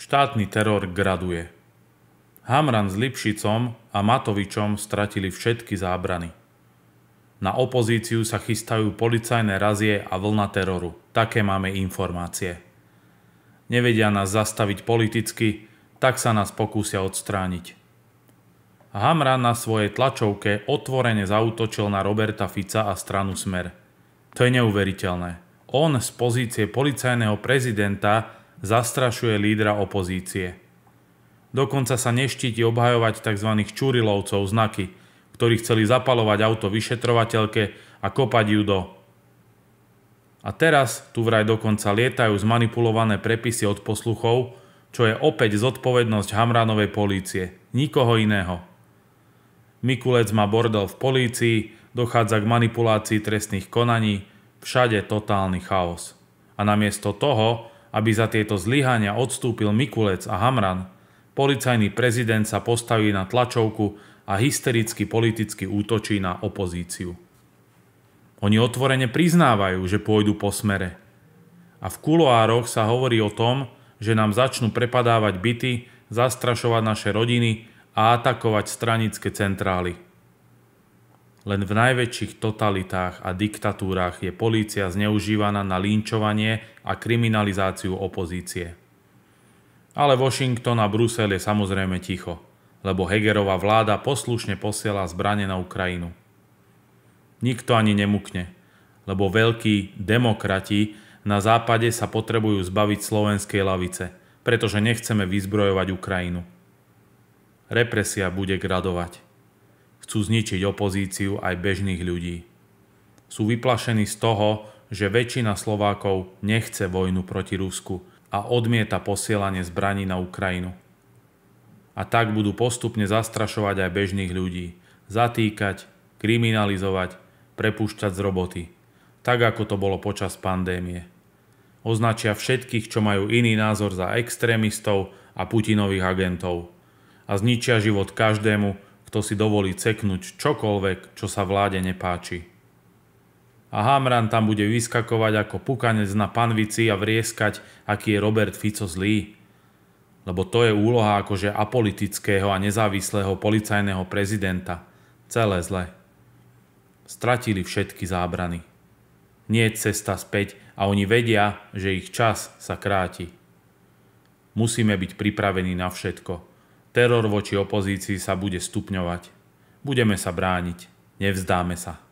Štátny teror graduje. Hamran s Lipšicom a Matovičom stratili všetky zábrany. Na opozíciu sa chystajú policajné razie a vlna teroru. Také máme informácie. Nevedia nás zastaviť politicky, tak sa nás pokúsia odstrániť. Hamran na svojej tlačovke otvorene zautočil na Roberta Fica a stranu Smer. To je neuveriteľné. On z pozície policajného prezidenta zastrašuje lídra opozície. Dokonca sa neštíti obhajovať tzv. čurilovcov znaky, ktorí chceli zapalovať auto vyšetrovateľke a kopať ju do. A teraz tu vraj dokonca lietajú zmanipulované prepisy od posluchov, čo je opäť zodpovednosť Hamranovej polície, nikoho iného. Mikulec má bordel v polícii, dochádza k manipulácii trestných konaní, všade totálny chaos. A namiesto toho, aby za tieto zlyhania odstúpil Mikulec a Hamran, policajný prezident sa postaví na tlačovku a hystericky politicky útočí na opozíciu. Oni otvorene priznávajú, že pôjdu po smere. A v kuloároch sa hovorí o tom, že nám začnú prepadávať byty, zastrašovať naše rodiny a atakovať stranické centrály. Len v najväčších totalitách a diktatúrach je polícia zneužívaná na linčovanie a kriminalizáciu opozície. Ale Washington a Brusel je samozrejme ticho, lebo Hegerová vláda poslušne posiela zbranie na Ukrajinu. Nikto ani nemukne, lebo veľkí demokrati na západe sa potrebujú zbaviť slovenskej lavice, pretože nechceme vyzbrojovať Ukrajinu. Represia bude gradovať. Chcú zničiť opozíciu aj bežných ľudí. Sú vyplašení z toho, že väčšina Slovákov nechce vojnu proti Rusku a odmieta posielanie zbraní na Ukrajinu. A tak budú postupne zastrašovať aj bežných ľudí, zatýkať, kriminalizovať, prepúšťať z roboty, tak ako to bolo počas pandémie. Označia všetkých, čo majú iný názor za extrémistov a Putinových agentov a zničia život každému, kto si dovolí ceknúť čokoľvek, čo sa vláde nepáči. A Hamran tam bude vyskakovať ako pukanec na panvici a vrieskať, aký je Robert Fico zlý. Lebo to je úloha akože apolitického a nezávislého policajného prezidenta. Celé zle. Stratili všetky zábrany. Nie je cesta späť a oni vedia, že ich čas sa kráti. Musíme byť pripravení na všetko. Teror voči opozícii sa bude stupňovať. Budeme sa brániť. Nevzdáme sa.